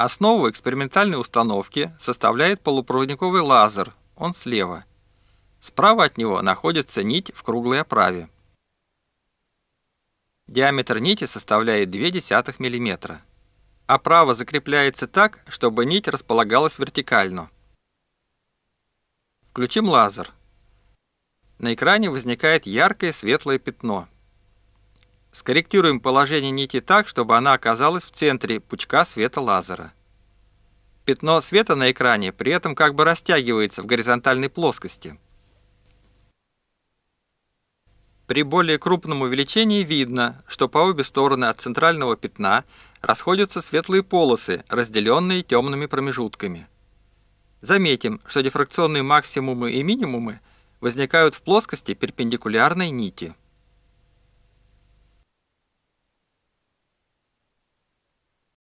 Основу экспериментальной установки составляет полупроводниковый лазер, он слева. Справа от него находится нить в круглой оправе. Диаметр нити составляет 0,2 мм. Оправа закрепляется так, чтобы нить располагалась вертикально. Включим лазер. На экране возникает яркое светлое пятно. Скорректируем положение нити так, чтобы она оказалась в центре пучка света лазера. Пятно света на экране при этом как бы растягивается в горизонтальной плоскости. При более крупном увеличении видно, что по обе стороны от центрального пятна расходятся светлые полосы, разделенные темными промежутками. Заметим, что дифракционные максимумы и минимумы возникают в плоскости перпендикулярной нити.